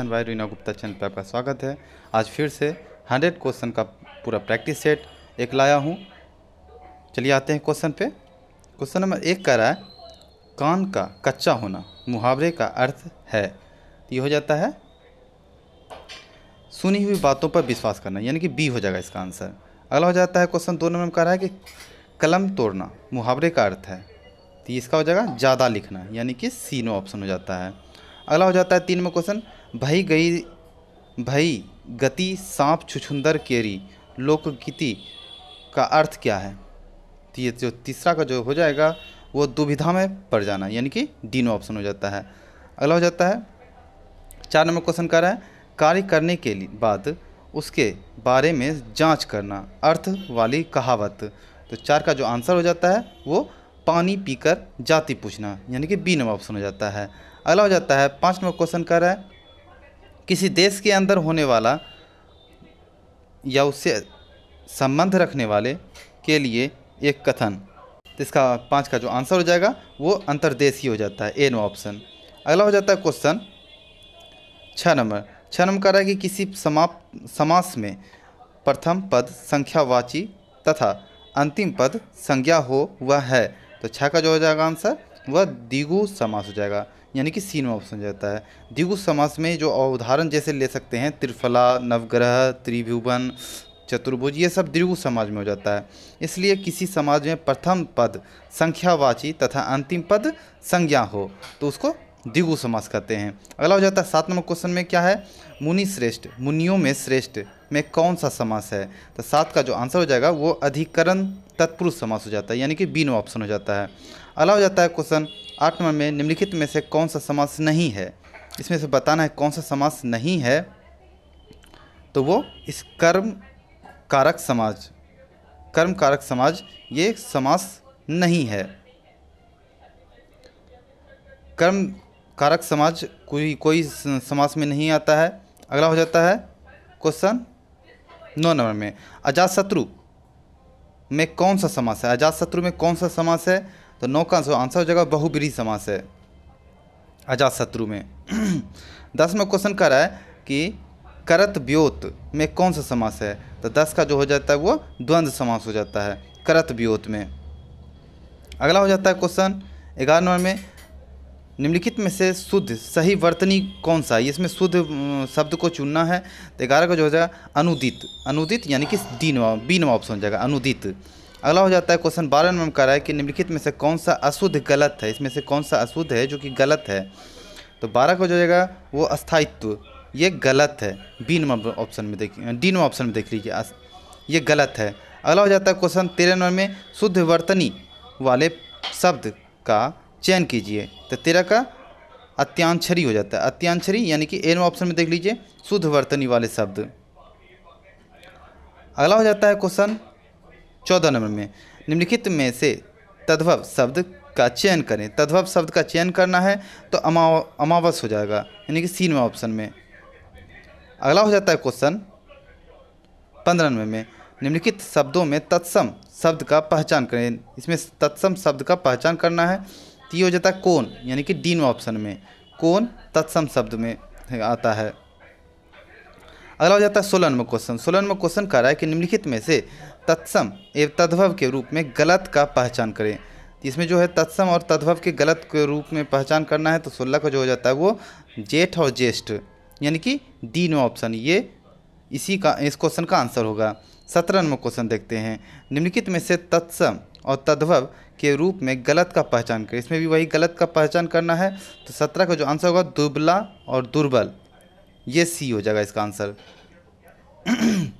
assistant वाई Reena Gupta channel पर आपका स्वागत है आज फिर से हंड्रेड क्वेश्चन का पूरा प्रैक्टिस सेट एक लाया हूँ चलिए आते हैं क्वेश्चन पे क्वेश्चन नंबर एक कह रहा है कान का कच्चा होना मुहावरे का अर्थ है तो ये हो जाता है सुनी हुई बातों पर विश्वास करना यानी कि बी हो जाएगा इसका आंसर अगला हो जाता है क्वेश्चन दो नंबर में कह रहा है कि कलम तोड़ना मुहावरे का अर्थ है तो इसका हो जाएगा ज़्यादा लिखना यानी कि सी नो ऑप्शन हो जाता है अगला हो जाता है तीन में क्वेश्चन भई गई भई गति सांप छुछुंदर केरी लोकगीति का अर्थ क्या है तो ये जो तीसरा का जो हो जाएगा वो दुविधा में पड़ जाना यानी कि डी नो ऑप्शन हो जाता है अगला हो जाता है चार नंबर क्वेश्चन कह रहा है कार्य करने के बाद उसके बारे में जांच करना अर्थ वाली कहावत तो चार का जो आंसर हो जाता है वो पानी पीकर जाति पूछना यानी कि बी नंबर ऑप्शन हो जाता है अगला हो जाता है पाँच नंबर क्वेश्चन कह रहा है किसी देश के अंदर होने वाला या उससे संबंध रखने वाले के लिए एक कथन इसका पाँच का जो आंसर हो जाएगा वो अंतर्देशीय हो जाता है ए नो ऑप्शन अगला हो जाता है क्वेश्चन छः नंबर छः नंबर कह रहा है कि किसी समाप समास में प्रथम पद संख्यावाची तथा अंतिम पद संज्ञा हो वह है तो छः का जो हो जाएगा आंसर वह दिगु समास हो जाएगा यानी कि सी में ऑप्शन जाता है द्विगु समास में जो अवधारण जैसे ले सकते हैं त्रिफला नवग्रह त्रिभुवन चतुर्भुज ये सब द्विगु समाज में हो जाता है इसलिए किसी समाज में प्रथम पद संख्यावाची तथा अंतिम पद संज्ञा हो तो उसको द्विगु समास कहते हैं अगला हो जाता है सात नंबर क्वेश्चन में क्या है मुनि श्रेष्ठ मुनियों में श्रेष्ठ में कौन सा समास है तो सात का जो आंसर हो जाएगा वो अधिकरण तत्पुरुष समास हो जाता है यानी कि बी नो ऑप्शन हो जाता है अगला हो जाता है क्वेश्चन आठ नंबर में निम्नलिखित में से कौन सा समास नहीं है इसमें से बताना है कौन सा समास नहीं है तो वो इस कर्म कारक समाज कर्म कारक समाज ये समास नहीं है कर्म कारक समाज कोई कोई समास में नहीं आता है अगला हो जाता है क्वेश्चन नौ नंबर में अजात शत्रु में कौन सा समास है अजात शत्रु में कौन सा समास है तो नौ का जो आंसर हो जाएगा बहुब्रीही समास है अजात शत्रु में दस में क्वेश्चन कर रहा है कि करत ब्योत में कौन सा समास है तो दस का जो हो जाता है वो द्वंद्व समास हो जाता है करत ब्योत में अगला हो जाता है क्वेश्चन ग्यारह नंबर में निम्नलिखित में से शुद्ध सही वर्तनी कौन सा है इसमें शुद्ध शब्द को चुनना है तो ग्यारह का जो हो जाएगा अनुदित अनुदित यानी कि डी नवा बी नवा ऑप्शन हो जाएगा अनुदित अगला हो जाता है क्वेश्चन बारह नंबर कर रहा है कि निम्नलिखित में से कौन सा अशुद्ध गलत है इसमें से कौन सा अशुद्ध है जो कि गलत है तो बारह का हो जाएगा वो अस्थायित्व ये गलत है बी नंबर ऑप्शन में देखिए डी नंबर ऑप्शन में देख लीजिए ये गलत है अगला हो जाता है क्वेश्चन तेरह नंबर में शुद्ध वर्तनी वाले शब्द का चयन कीजिए तो तेरह का अत्यांक्षरी हो जाता है अत्यांक्षरी यानी कि ए ऑप्शन में देख लीजिए शुद्ध वर्तनी वाले शब्द अगला हो जाता है क्वेश्चन चौदह नंबर में निम्नलिखित में से तद्भव शब्द का चयन करें तद्भव शब्द का चयन करना है तो अमा अमावस हो जाएगा यानी कि सीनवा ऑप्शन में अगला हो जाता है क्वेश्चन पंद्रह नंबर में निम्नलिखित शब्दों में तत्सम शब्द का पहचान करें इसमें तत्सम शब्द का पहचान करना है तो ये हो जाता है कौन यानी कि डीन ऑप्शन में कौन तत्सम शब्द में आता है अगला हो जाता है सोलह नंबर क्वेश्चन सोलह नंबर क्वेश्चन कह रहा है कि निम्नलिखित में से तत्सम एवं तद्भव के रूप में गलत का पहचान करें इसमें जो है तत्सम और तद्भव के गलत के रूप में पहचान करना है तो सोलह का जो हो जाता है वो जेठ और ज्येष्ठ यानी कि डी नो ऑप्शन ये इसी का इस क्वेश्चन का आंसर होगा सत्रह नंबर क्वेश्चन देखते हैं निम्नलिखित में से तत्सम और तद्भव के रूप में गलत का पहचान करें इसमें भी वही गलत का पहचान करना है तो सत्रह का जो आंसर होगा दुबला और दुर्बल ये सी हो जाएगा इसका आंसर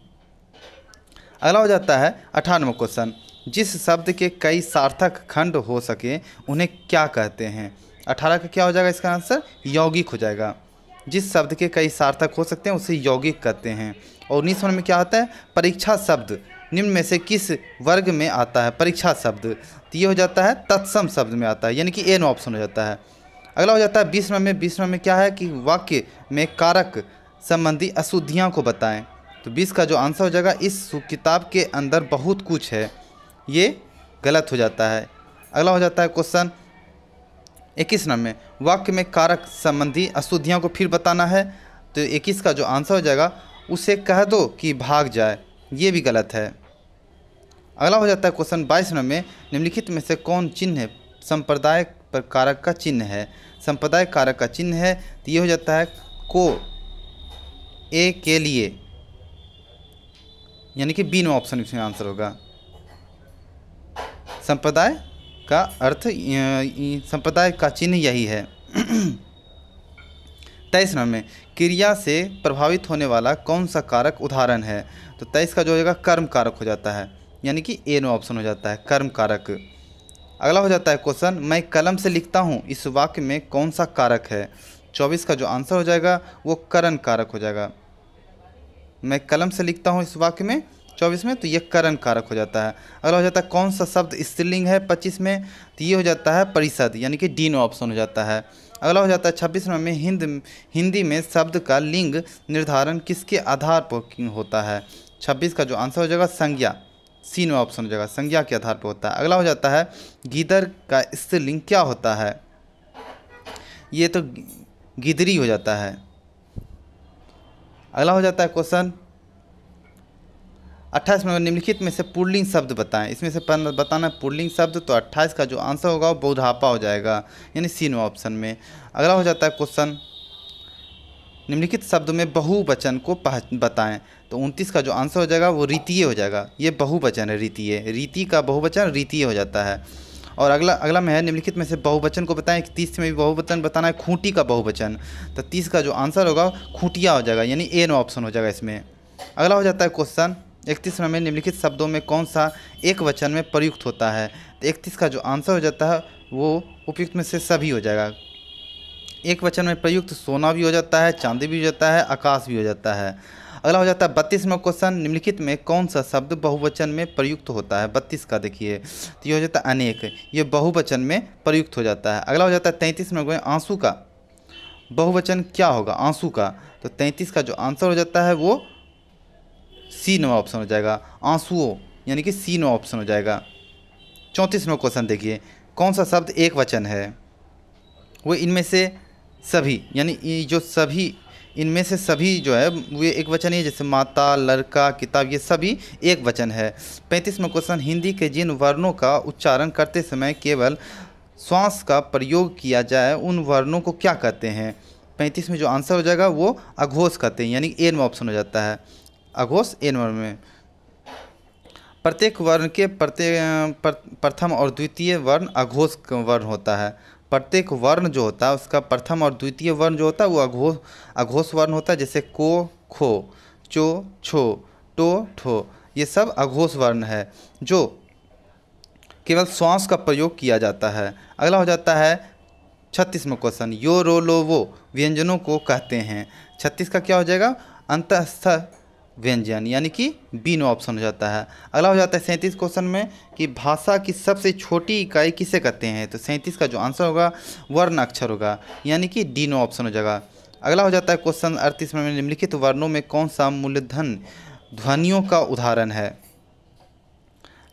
अगला हो जाता है अठानवे क्वेश्चन जिस शब्द के कई सार्थक खंड हो सके उन्हें क्या कहते हैं अठारह का क्या हो जाएगा इसका आंसर यौगिक हो जाएगा जिस शब्द के कई सार्थक हो सकते हैं उसे यौगिक कहते हैं और उन्नीस में क्या आता है परीक्षा शब्द निम्न में से किस वर्ग में आता है परीक्षा शब्द तो ये हो जाता है तत्सम शब्द में आता है यानी कि एन ऑप्शन हो जाता है अगला हो जाता है बीस में बीस में क्या है कि वाक्य में कारक संबंधी अशुद्धियाँ को बताएं तो बीस का जो आंसर हो जाएगा इस किताब के अंदर बहुत कुछ है ये गलत हो जाता है अगला हो जाता है क्वेश्चन इक्कीस नंबर में वाक्य में कारक संबंधी अशुद्धियों को फिर बताना है तो इक्कीस का जो आंसर हो जाएगा उसे कह दो कि भाग जाए ये भी गलत है अगला हो जाता है क्वेश्चन बाईस नंबर में निम्नलिखित में से कौन चिन्ह है संप्रदाय पर कारक का चिन्ह है संप्रदाय कारक का चिन्ह है तो ये हो जाता है को ए के लिए यानी कि बी नो ऑप्शन इसमें आंसर होगा संप्रदाय का अर्थ संप्रदाय का चिन्ह यही है तेईस नंबर में क्रिया से प्रभावित होने वाला कौन सा कारक उदाहरण है तो तेईस का जो होगा कर्म कारक हो जाता है यानी कि ए नो ऑप्शन हो जाता है कर्म कारक अगला हो जाता है क्वेश्चन मैं कलम से लिखता हूँ इस वाक्य में कौन सा कारक है चौबीस का जो आंसर हो जाएगा वो करण कारक हो जाएगा मैं कलम से लिखता हूँ इस वाक्य में चौबीस में तो ये करण कारक हो जाता है अगला हो जाता है कौन सा शब्द स्त्रीलिंग है पच्चीस में तो ये हो जाता है परिषद यानी कि डी नो ऑप्शन हो जाता है अगला हो जाता है छब्बीस में हिंद हिंदी में शब्द का लिंग निर्धारण किसके आधार पर होता है छब्बीस का जो आंसर हो जाएगा संज्ञा सी नो ऑप्शन हो जाएगा संज्ञा के आधार पर होता है अगला हो जाता है गीदर का स्त्रीलिंग क्या होता है ये तो गिदरी हो जाता है अगला हो जाता है क्वेश्चन अट्ठाईस नंबर निम्नलिखित में से पुल्लिंग शब्द बताएं इसमें से बताना है पुल्लिंग शब्द तो अट्ठाईस का जो आंसर होगा वो बौधापा हो जाएगा यानी सीन ऑप्शन में अगला हो जाता है क्वेश्चन निम्नलिखित शब्द में बहुवचन को बताएं तो उनतीस का जो आंसर हो जाएगा वो रीतीय हो जाएगा ये बहुवचन है रीतीय रीति का बहुवचन रीतीय हो जाता है और अगला अगला में है निम्नलिखित में से बहुवचन को बताएं तीस में भी बहुवचन बताना है खूंटी का बहुवचन तो तीस का जो आंसर होगा खूंटिया हो जाएगा यानी ए नो ऑप्शन हो जाएगा इसमें अगला हो जाता है क्वेश्चन इकतीस में निम्नलिखित शब्दों में कौन सा एक वचन में प्रयुक्त होता है तो इकतीस का जो आंसर हो जाता है वो उपयुक्त में से सभी हो जाएगा एक वचन में प्रयुक्त सोना भी हो जाता है चांदी भी हो जाता है आकाश भी हो जाता है अगला हो जाता है बत्तीसवा क्वेश्चन निम्नलिखित में कौन सा शब्द बहुवचन में प्रयुक्त होता है बत्तीस का देखिए तो ये हो जाता है अनेक ये बहुवचन में प्रयुक्त हो जाता है अगला हो जाता है तैंतीस में आंसू का बहुवचन क्या होगा आंसू का तो तैंतीस का जो आंसर हो जाता है वो सी नवा ऑप्शन हो जाएगा आंसुओं यानी कि सी नवा ऑप्शन हो जाएगा चौंतीसवा क्वेश्चन देखिए कौन सा शब्द एक वचन है वो इनमें से सभी यानी जो सभी इनमें से सभी जो है वे एक वचन है जैसे माता लड़का किताब ये सभी एक वचन है में क्वेश्चन हिंदी के जिन वर्णों का उच्चारण करते समय केवल श्वास का प्रयोग किया जाए उन वर्णों को क्या कहते हैं पैंतीस में जो आंसर हो जाएगा वो अघोष कहते हैं यानी एन में ऑप्शन हो जाता है अघोष एन वर्ण में प्रत्येक वर्ण के प्रत्येक प्रथम और द्वितीय वर्ण अघोष वर्ण होता है प्रत्येक वर्ण जो होता है उसका प्रथम और द्वितीय वर्ण जो होता है वो अघोष अघोष वर्ण होता है जैसे को खो चो छो टो ठो ये सब अघोष वर्ण है जो केवल श्वास का प्रयोग किया जाता है अगला हो जाता है छत्तीसवा क्वेश्चन यो रो लो वो व्यंजनों को कहते हैं छत्तीस का क्या हो जाएगा अंतस्थ व्यंजन यानी कि बी नो ऑप्शन हो जाता है अगला हो जाता है सैंतीस क्वेश्चन में कि भाषा की सबसे छोटी इकाई किसे कहते हैं तो सैंतीस का जो आंसर होगा वर्ण अक्षर होगा यानी कि डी नो ऑप्शन हो जाएगा अगला हो जाता है क्वेश्चन अड़तीस में निम्नलिखित वर्णों में कौन सा मूलधन ध्वनियों का उदाहरण है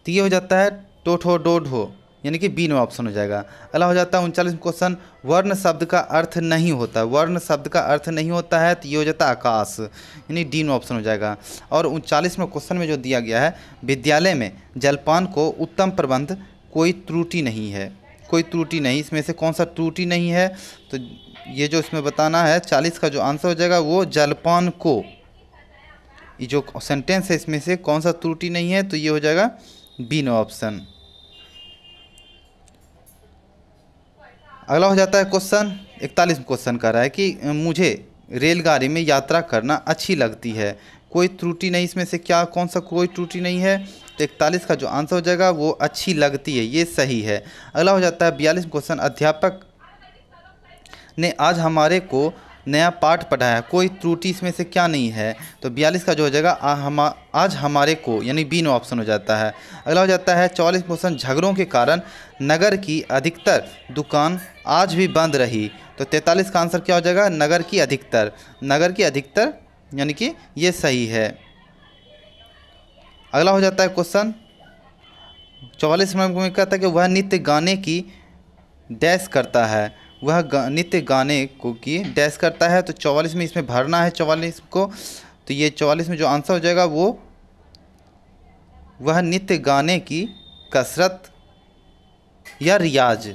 तो ये हो जाता है टोठो डोढो यानी कि बी नो ऑप्शन हो जाएगा अगला हो जाता है उनचालीस क्वेश्चन वर्ण शब्द का अर्थ नहीं होता वर्ण शब्द का अर्थ नहीं होता है तो ये हो जाता आकाश यानी डी नो ऑप्शन हो जाएगा और उनचालीस में क्वेश्चन में जो दिया गया है विद्यालय में जलपान को उत्तम प्रबंध कोई त्रुटि नहीं है कोई त्रुटि नहीं इसमें से कौन सा त्रुटि नहीं है तो ये जो इसमें बताना है चालीस का जो आंसर हो जाएगा वो जलपान को ये जो सेंटेंस है इसमें से कौन सा त्रुटि नहीं है तो ये हो जाएगा बी नो ऑप्शन अगला हो जाता है क्वेश्चन इकतालीस क्वेश्चन कर रहा है कि मुझे रेलगाड़ी में यात्रा करना अच्छी लगती है कोई त्रुटि नहीं इसमें से क्या कौन सा कोई त्रुटि नहीं है तो इकतालीस का जो आंसर हो जाएगा वो अच्छी लगती है ये सही है अगला हो जाता है बयालीस क्वेश्चन अध्यापक ने आज हमारे को नया पाठ पढ़ाया कोई त्रुटि इसमें से क्या नहीं है तो बयालीस का जो हो जाएगा हम आज हमारे को यानी बी नो ऑप्शन हो जाता है अगला हो जाता है चौलीस पोषण झगड़ों के कारण नगर की अधिकतर दुकान आज भी बंद रही तो तैंतालीस का आंसर क्या हो जाएगा नगर की अधिकतर नगर की अधिकतर यानी कि ये सही है अगला हो जाता है क्वेश्चन चौवालीस में कहता है कि वह नित्य गाने की डैश करता है वह गा, नित्य गाने को की डैश करता है तो चौवालीस में इसमें भरना है चौवालीस को तो ये चौवालीस में जो आंसर हो जाएगा वो वह नित्य गाने की कसरत या रियाज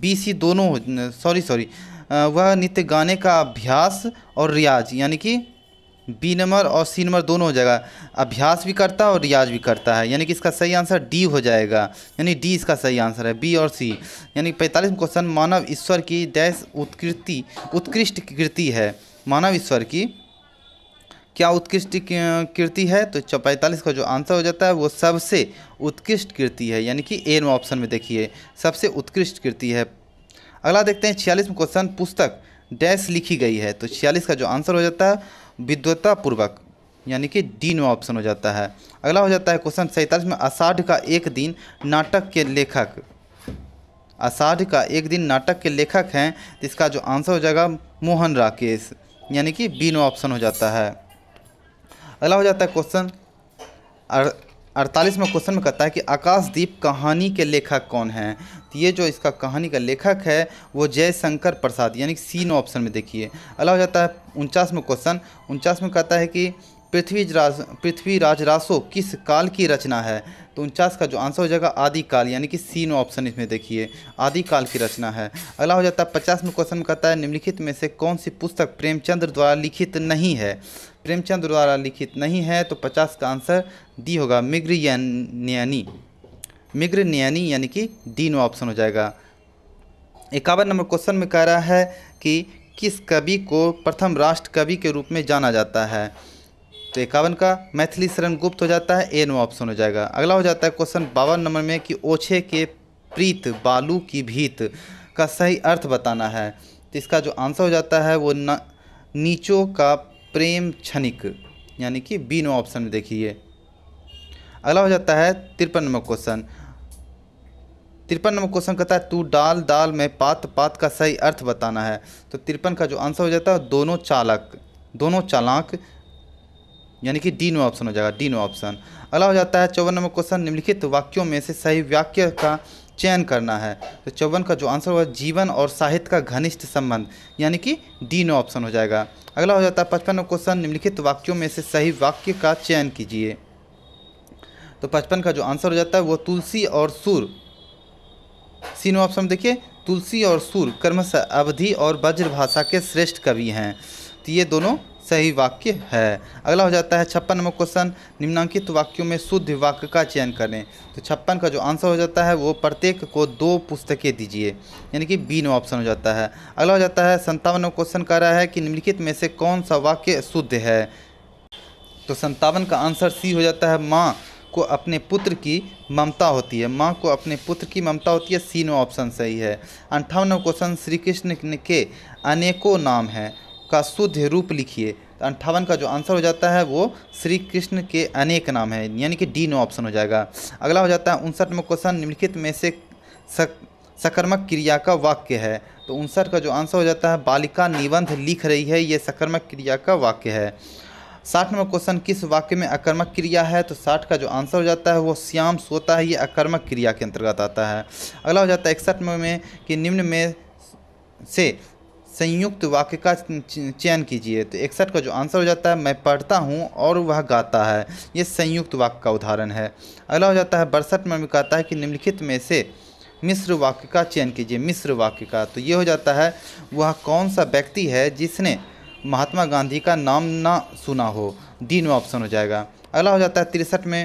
बी सी दोनों सॉरी सॉरी वह नित्य गाने का अभ्यास और रियाज यानी कि बी नंबर और सी नंबर दोनों हो जाएगा अभ्यास भी करता है और रियाज भी करता है यानी कि इसका सही आंसर डी हो जाएगा यानी डी इसका सही आंसर है बी और सी यानी पैंतालीस क्वेश्चन मानव ईश्वर की डैश उत्कृति उत्कृष्ट कृति है मानव ईश्वर की क्या उत्कृष्ट कृति है तो पैंतालीस का जो आंसर हो जाता है वो सबसे उत्कृष्ट कृति है यानी कि ए ऑप्शन में देखिए सबसे उत्कृष्ट कृति है अगला देखते हैं छियालीसवें क्वेश्चन पुस्तक डैश लिखी गई है तो छियालीस का जो आंसर हो जाता है विद्वतापूर्वक यानी कि डी नवा ऑप्शन हो जाता है अगला हो जाता है क्वेश्चन सैंतालीस में अषाढ़ का एक दिन नाटक के लेखक अषाढ़ का एक दिन नाटक के लेखक हैं जिसका जो आंसर हो जाएगा मोहन राकेश यानी कि बी नो ऑप्शन हो जाता है अगला हो जाता है क्वेश्चन अड़तालीसवें क्वेश्चन में कहता है कि आकाशदीप कहानी के लेखक कौन हैं तो ये जो इसका कहानी का लेखक है वो जयशंकर प्रसाद यानी कि सी नो ऑप्शन में देखिए अला हो जाता है उनचासवें क्वेश्चन उनचास में कहता है कि पृथ्वीराज पृथ्वीराज रासो किस काल की रचना है तो उनचास का जो आंसर हो जाएगा आदिकाल यानी कि सी नो ऑप्शन इसमें देखिए आदिकाल की रचना है अगला हो जाता है पचास में क्वेश्चन कहता है निम्नलिखित में से कौन सी पुस्तक प्रेमचंद्र द्वारा लिखित नहीं है प्रेमचंद द्वारा लिखित नहीं है तो पचास का आंसर डी होगा मिग्रयानी मिग्रयानी यानी कि डी नो ऑप्शन हो जाएगा इक्यावन नंबर क्वेश्चन में कह रहा है कि किस कवि को प्रथम राष्ट्र कवि के रूप में जाना जाता है तो इक्यावन का मैथिली शरण गुप्त हो जाता है ए नो ऑप्शन हो जाएगा अगला हो जाता है क्वेश्चन बावन नंबर में कि ओछे के प्रीत बालू की भीत का सही अर्थ बताना है तो इसका जो आंसर हो जाता है वो न नीचों का प्रेम क्षणिक यानी कि बी नो ऑप्शन में देखिए अगला हो जाता है तिरपन नंबर क्वेश्चन तिरपन नंबर क्वेश्चन कहता है तू डाल डाल में पात पात का सही अर्थ बताना है तो तिरपन का जो आंसर हो जाता है दोनों चालक दोनों चालाक यानी कि डी नो ऑप्शन हो जाएगा डी नो ऑप्शन अगला हो जाता है चौवन नंबर क्वेश्चन निम्नलिखित वाक्यों में से सही वाक्य का चयन करना है तो चौवन का जो आंसर होगा जीवन और साहित्य का घनिष्ठ संबंध यानी कि डी नो ऑप्शन हो जाएगा अगला हो जाता है पचपन क्वेश्चन निम्नलिखित वाक्यों में से सही वाक्य का चयन कीजिए तो पचपन का जो आंसर हो जाता है वो तुलसी और सुर सी नो ऑप्शन देखिए तुलसी और सुर कर्मश अवधि और वज्र भाषा के श्रेष्ठ कवि हैं तो ये दोनों सही वाक्य है अगला हो जाता है छप्पन नंबर क्वेश्चन निम्नांकित वाक्यों में शुद्ध वाक्य का चयन करें तो छप्पन का जो आंसर हो जाता है वो प्रत्येक को दो पुस्तकें दीजिए यानी कि बी नो ऑप्शन हो जाता है अगला हो जाता है संतावन नंबर क्वेश्चन कह रहा है कि निम्नलिखित में से कौन सा वाक्य शुद्ध है तो संतावन का आंसर सी हो जाता है माँ को अपने पुत्र की ममता होती है माँ को अपने पुत्र की ममता होती है सी नो ऑप्शन सही है अंठावन क्वेश्चन श्री कृष्ण के अनेकों नाम हैं का शुद्ध रूप लिखिए तो अंठावन का जो आंसर हो जाता है वो श्री कृष्ण के अनेक नाम है यानी कि डी नो ऑप्शन हो जाएगा अगला हो जाता है उनसठ में क्वेश्चन निम्नलिखित में से सकर्मक क्रिया का वाक्य है तो उनसठ का जो आंसर हो जाता है बालिका निबंध लिख रही है ये सकर्मक क्रिया का वाक्य है साठ नंबर क्वेश्चन किस वाक्य में अकर्मक क्रिया है तो साठ का जो आंसर हो जाता है वो श्याम सोता है ये अकर्मक क्रिया के अंतर्गत आता है अगला हो जाता है इकसठ में कि निम्न में से संयुक्त वाक्य का चयन कीजिए तो इकसठ का जो आंसर हो जाता है मैं पढ़ता हूँ और वह गाता है ये संयुक्त वाक्य का उदाहरण है अगला हो जाता है बरसठ में भी कहता है कि निम्नलिखित में से मिस्र वाक्य का चयन कीजिए मिस्र वाक्य का तो ये हो जाता है वह कौन सा व्यक्ति है जिसने महात्मा गांधी का नाम ना सुना हो डी में ऑप्शन हो जाएगा अगला हो जाता है तिरसठ में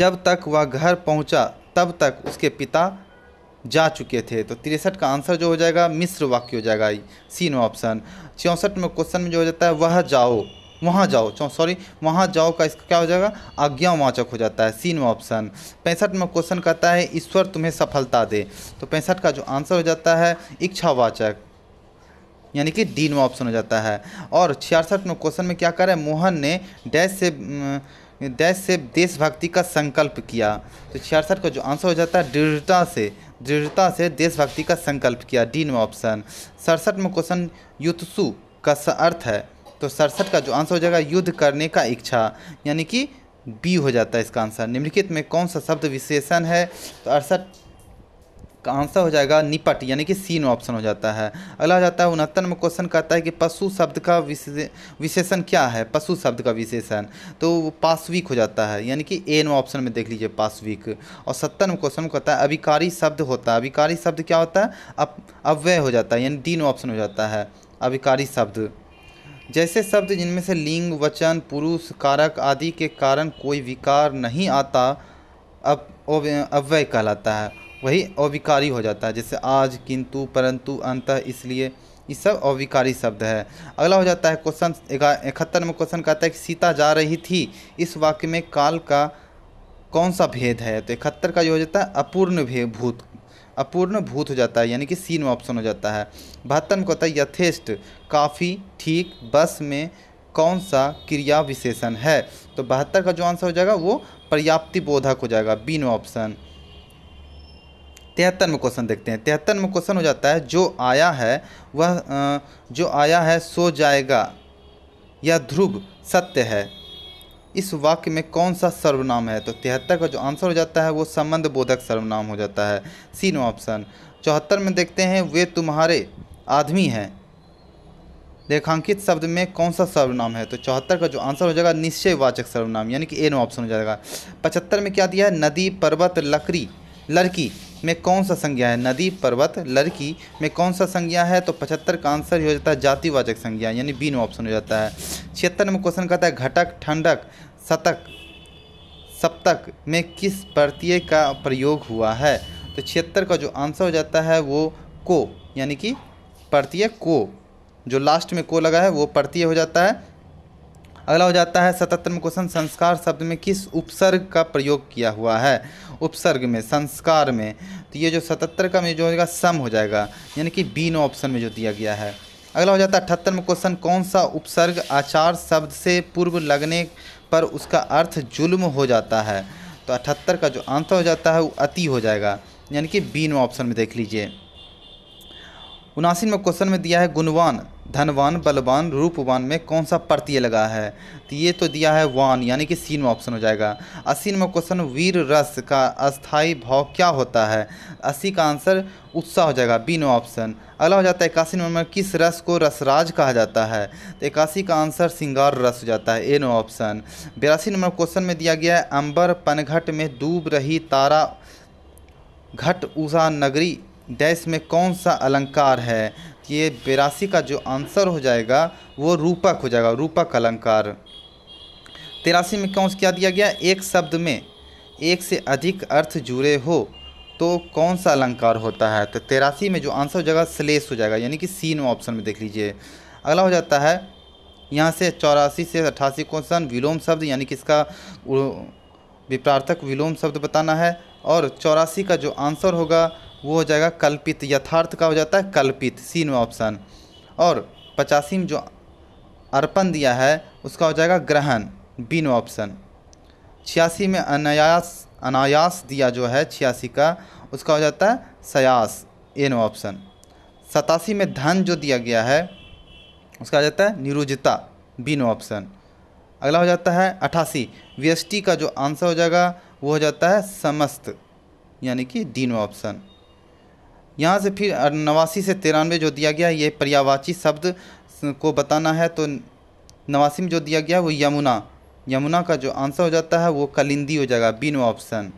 जब तक वह घर पहुंचा तब तक उसके पिता जा चुके थे तो तिरसठ का आंसर जो हो जाएगा मिस्र वाक्य हो जाएगा सी नो ऑप्शन चौंसठ में क्वेश्चन में जो हो जाता है वह जाओ वहाँ जाओ चौ सॉरी वहाँ जाओ का इसका क्या हो जाएगा आज्ञावाचक हो जाता है सीन ऑप्शन पैंसठ में क्वेश्चन कहता है ईश्वर तुम्हें सफलता दे तो पैंसठ का जो आंसर हो जाता है इच्छावाचक यानी कि डी ऑप्शन हो जाता है और छियासठ में क्वेश्चन में क्या करें मोहन ने डैश से डैश से देशभक्ति का संकल्प किया तो छियासठ का जो आंसर हो जाता है दृढ़ता से दृढ़ता से देशभक्ति का संकल्प किया डी में ऑप्शन सड़सठ में क्वेश्चन युतसु का अर्थ है तो सड़सठ का जो आंसर हो जाएगा युद्ध करने का इच्छा यानी कि बी हो जाता है इसका आंसर निम्नलिखित में कौन सा शब्द विशेषण है तो अड़सठ आपका आंसर हो जाएगा निपट यानी कि सी नो ऑप्शन हो जाता है अगला जाता है उनहत्तर में क्वेश्चन कहता है कि पशु शब्द का विशेषण क्या है पशु शब्द का विशेषण तो पाश्विक हो जाता है यानी कि ए नो ऑप्शन में देख लीजिए पासविक और सत्तर में क्वेश्चन कहता है अभिकारी शब्द होता है अभिकारी शब्द क्या होता है अब अव्यय हो जाता है यानी डी नो ऑप्शन हो जाता है अभिकारी शब्द जैसे शब्द जिनमें से लिंग वचन पुरुष कारक आदि के कारण कोई विकार नहीं आता अब अव्यय कहलाता है वही अविकारी हो जाता है जैसे आज किंतु परंतु अंत इसलिए ये सब अविकारी शब्द है अगला हो जाता है क्वेश्चन इकहत्तर में क्वेश्चन कहता है कि सीता जा रही थी इस वाक्य में काल का कौन सा भेद है तो इकहत्तर का जो हो जाता है अपूर्ण भेद भूत अपूर्ण भूत हो जाता है यानी कि सीन में ऑप्शन हो जाता है बहत्तर में कहता है यथेष्ट काफ़ी ठीक बस में कौन सा क्रिया विशेषण है तो बहत्तर का जो आंसर हो जाएगा वो पर्याप्ति बोधक हो जाएगा बी नो ऑप्शन तिहत्तर में क्वेश्चन देखते हैं तिहत्तर में क्वेश्चन हो जाता है जो आया है वह जो आया है सो जाएगा या ध्रुव सत्य है इस वाक्य में कौन सा सर्वनाम है तो तिहत्तर का जो आंसर हो जाता है वो संबंध बोधक सर्वनाम हो जाता है सी नो ऑप्शन चौहत्तर में देखते हैं वे तुम्हारे आदमी हैं रेखांकित शब्द में कौन सा सर्वनाम है तो चौहत्तर का जो आंसर हो जाएगा निश्चयवाचक सर्वनाम यानी कि ए नो ऑप्शन हो जाएगा पचहत्तर में क्या दिया है नदी पर्वत लकड़ी लड़की में कौन सा संज्ञा है नदी पर्वत लड़की में कौन सा संज्ञा है तो पचहत्तर का आंसर हो जाता है जातिवाचक संज्ञा यानी बी नो ऑप्शन हो जाता है छिहत्तर में क्वेश्चन कहता है घटक ठंडक शतक सप्तक में किस प्रत्यय का प्रयोग हुआ है तो छिहत्तर का जो आंसर हो जाता है वो को यानी कि प्रत्यय को जो लास्ट में को लगा है वो प्रत्यय हो जाता है अगला हो जाता है सततम क्वेश्चन संस्कार शब्द में किस उपसर्ग का प्रयोग किया हुआ है उपसर्ग में संस्कार में तो ये जो सतहत्तर का में जो होगा सम हो जाएगा यानी कि बी नो ऑप्शन में जो दिया गया है अगला हो जाता है अठहत्तर में क्वेश्चन कौन सा उपसर्ग आचार शब्द से पूर्व लगने पर उसका अर्थ जुल्म हो जाता है तो अठहत्तर का जो आंसर हो जाता है वो अति हो जाएगा यानी कि बी नो ऑप्शन में देख लीजिए उनासी में क्वेश्चन में दिया है गुणवान धनवान बलवान रूपवान में कौन सा प्रत्यय लगा है तो ये तो दिया है वान यानी कि सीन में ऑप्शन हो जाएगा अस्सी में क्वेश्चन वीर रस का अस्थाई भाव क्या होता है अस्सी का आंसर उत्साह हो जाएगा बी नो ऑप्शन अगला हो जाता है इक्यासी नंबर में किस रस को रसराज कहा जाता है तो इक्यासी का आंसर सिंगार रस हो जाता है ए नो ऑप्शन बयासी नंबर क्वेश्चन में दिया गया है अंबर पनघट में डूब रही तारा घट ऊषा नगरी डैश में कौन सा अलंकार है कि ये बेरासी का जो आंसर हो जाएगा वो रूपक हो जाएगा रूपक अलंकार तिरासी में कौन क्या दिया गया एक शब्द में एक से अधिक अर्थ जुड़े हो तो कौन सा अलंकार होता है तो तेरासी में जो आंसर हो जाएगा स्लेस हो जाएगा यानी कि सीन ऑप्शन में देख लीजिए अगला हो जाता है यहाँ से चौरासी से अट्ठासी क्वेश्चन विलोम शब्द यानी कि इसका विप्रार्थक विलोम शब्द बताना है और चौरासी का जो आंसर होगा वो हो जाएगा कल्पित यथार्थ का हो जाता है कल्पित सीनवा ऑप्शन और पचासी में जो अर्पण दिया है उसका हो जाएगा ग्रहण बीन ऑप्शन छियासी में अनायास अनायास दिया जो है छियासी का उसका हो जाता है सयास एन ऑप्शन सतासी में धन जो दिया गया है उसका हो जाता है निरुजता बीन ऑप्शन अगला हो जाता है अठासी वी का जो आंसर हो जाएगा वो हो जाता है समस्त यानी कि डीन ऑप्शन यहाँ से फिर नवासी से तिरानवे जो दिया गया है ये पर्यावाची शब्द को बताना है तो नवासी में जो दिया गया वो यमुना यमुना का जो आंसर हो जाता है वो कलिंदी हो जाएगा बीन ऑप्शन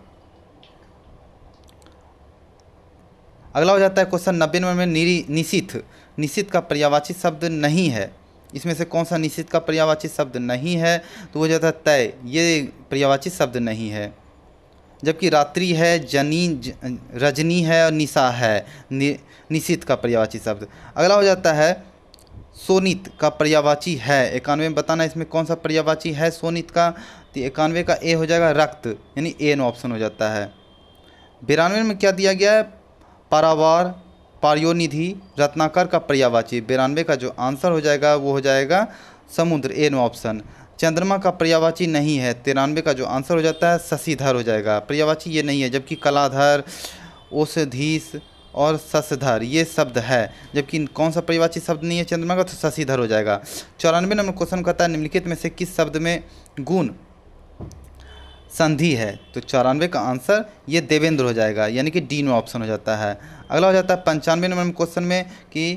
अगला हो जाता है क्वेश्चन नब्बे नंबर में निरी निशित निशित का पर्यावाची शब्द नहीं है इसमें से कौन सा निश्चित का पर्यावाची शब्द नहीं है तो वो जाता है तय ये पर्यावाची शब्द नहीं है जबकि रात्रि है जनी रजनी है और निशा है नि, निशित का पर्यावाची शब्द अगला हो जाता है सोनित का पर्यावाची है इक्यानवे में बताना इसमें कौन सा पर्यावाची है सोनित का तो इक्यानवे का ए हो जाएगा रक्त यानी ए नो ऑप्शन हो जाता है बिरानवे में क्या दिया गया है पारावार पार्योनिधि रत्नाकर का पर्यावाची बिरानवे का जो आंसर हो जाएगा वो हो जाएगा समुद्र ए नो ऑप्शन चंद्रमा का प्रियावाची नहीं है तिरानवे का जो आंसर हो जाता है शशिधर हो जाएगा प्रियावाची ये नहीं है जबकि कलाधर ओषधीस और शशधर ये शब्द है जबकि कौन सा परिवाची शब्द नहीं है चंद्रमा का तो शशिधर हो जाएगा चौरानवे नंबर क्वेश्चन कहता है निम्नलिखित में से किस शब्द में गुण संधि है तो चौरानवे का आंसर ये देवेंद्र हो जाएगा यानी कि डी में ऑप्शन हो जाता है अगला हो जाता है पंचानवे नंबर क्वेश्चन में कि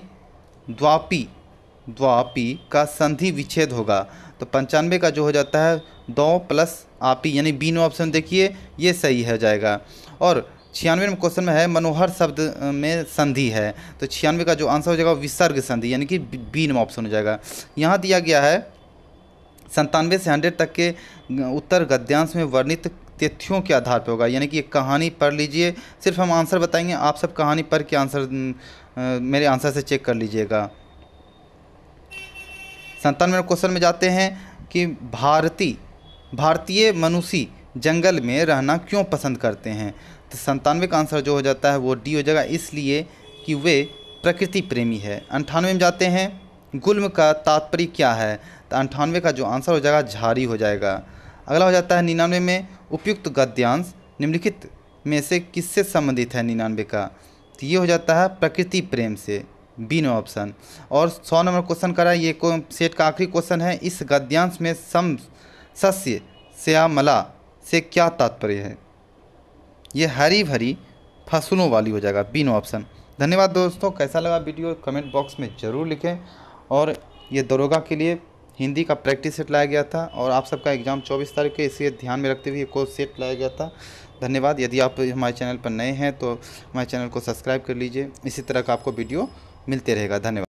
द्वापी द्वापी का संधि विच्छेद होगा तो पंचानवे का जो हो जाता है दो प्लस आपी यानी बी नो ऑप्शन देखिए ये सही हो जाएगा और छियानवे में क्वेश्चन में है मनोहर शब्द में संधि है तो छियानवे का जो आंसर हो जाएगा विसर्ग संधि यानी कि बी नो ऑप्शन हो जाएगा यहाँ दिया गया है संतानवे से हंड्रेड तक के उत्तर गद्यांश में वर्णित तथ्यों के आधार पर होगा यानी कि एक कहानी पढ़ लीजिए सिर्फ हम आंसर बताएंगे आप सब कहानी पढ़ के आंसर मेरे आंसर से चेक कर लीजिएगा संतानवे क्वेश्चन में जाते हैं कि भारती भारतीय मनुष्य जंगल में रहना क्यों पसंद करते हैं तो संतानवे का आंसर जो हो जाता है वो डी हो जाएगा इसलिए कि वे प्रकृति प्रेमी है अंठानवे में जाते हैं गुल्म का तात्पर्य क्या है तो अंठानवे का जो आंसर हो जाएगा झारी हो जाएगा अगला हो जाता है निन्यानवे में उपयुक्त गद्यांश निम्नलिखित में से किससे संबंधित है निन्यानवे का तो ये हो जाता है प्रकृति प्रेम से बी नो ऑप्शन और सौ नंबर क्वेश्चन करा ये को सेट का आखिरी क्वेश्चन है इस गद्यांश में सम सस्य श्यामला से क्या तात्पर्य है ये हरी भरी फसलों वाली हो जाएगा बी नो ऑप्शन धन्यवाद दोस्तों कैसा लगा वीडियो कमेंट बॉक्स में ज़रूर लिखें और ये दरोगा के लिए हिंदी का प्रैक्टिस सेट लाया गया था और आप सबका एग्ज़ाम 24 तारीख के इसलिए ध्यान में रखते हुए कोर्स सेट लाया गया था धन्यवाद यदि आप हमारे चैनल पर नए हैं तो हमारे चैनल को सब्सक्राइब कर लीजिए इसी तरह का आपको वीडियो मिलते रहेगा धन्यवाद